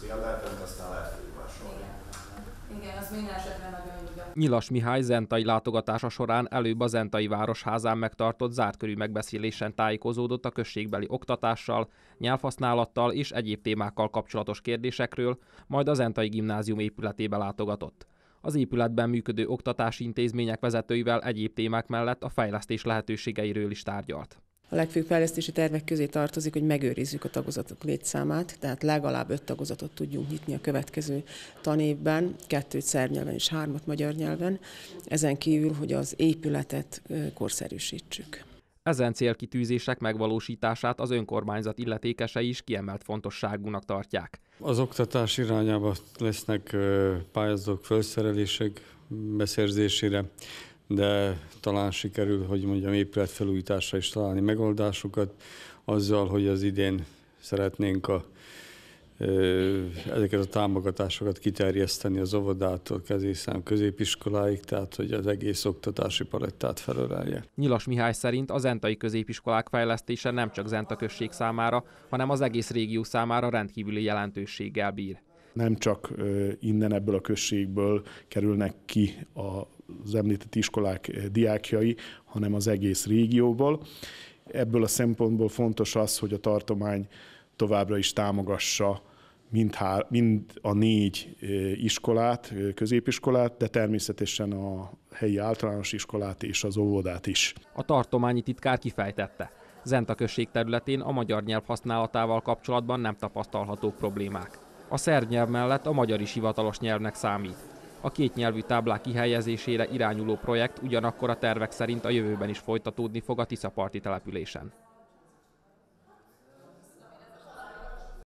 10 aztán lehet másolni. Igen, az minden esetre nagyon jó. Nyilas Mihály zentai látogatása során előbb a zentai városházán megtartott zárt körű megbeszélésen tájékozódott a községbeli oktatással, nyelvhasználattal és egyéb témákkal kapcsolatos kérdésekről, majd a zentai gimnázium épületébe látogatott. Az épületben működő oktatási intézmények vezetőivel egyéb témák mellett a fejlesztés lehetőségeiről is tárgyalt. A legfőbb fejlesztési tervek közé tartozik, hogy megőrizzük a tagozatok létszámát, tehát legalább öt tagozatot tudjunk nyitni a következő tanévben, kettőt szerb nyelven és hármat magyar nyelven, ezen kívül, hogy az épületet korszerűsítsük. Ezen célkitűzések megvalósítását az önkormányzat illetékesei is kiemelt fontosságúnak tartják. Az oktatás irányába lesznek pályázók felszerelések beszerzésére, de talán sikerül, hogy mondjam, épületfelújításra is találni megoldásokat, azzal, hogy az idén szeretnénk a, ezeket a támogatásokat kiterjeszteni az óvodától kezészen középiskoláig, tehát hogy az egész oktatási palettát felölelje. Nyilas Mihály szerint az entai középiskolák fejlesztése nem csak Zenta község számára, hanem az egész régió számára rendkívüli jelentőséggel bír. Nem csak innen ebből a községből kerülnek ki a az említett iskolák eh, diákjai, hanem az egész régióból. Ebből a szempontból fontos az, hogy a tartomány továbbra is támogassa mind, há, mind a négy eh, iskolát, eh, középiskolát, de természetesen a helyi általános iskolát és az óvodát is. A tartományi titkár kifejtette. Zenta község területén a magyar nyelv használatával kapcsolatban nem tapasztalhatók problémák. A szerb nyelv mellett a magyar is hivatalos nyelvnek számít. A kétnyelvű táblák kihelyezésére irányuló projekt ugyanakkor a tervek szerint a jövőben is folytatódni fog a Tiszaparti településen.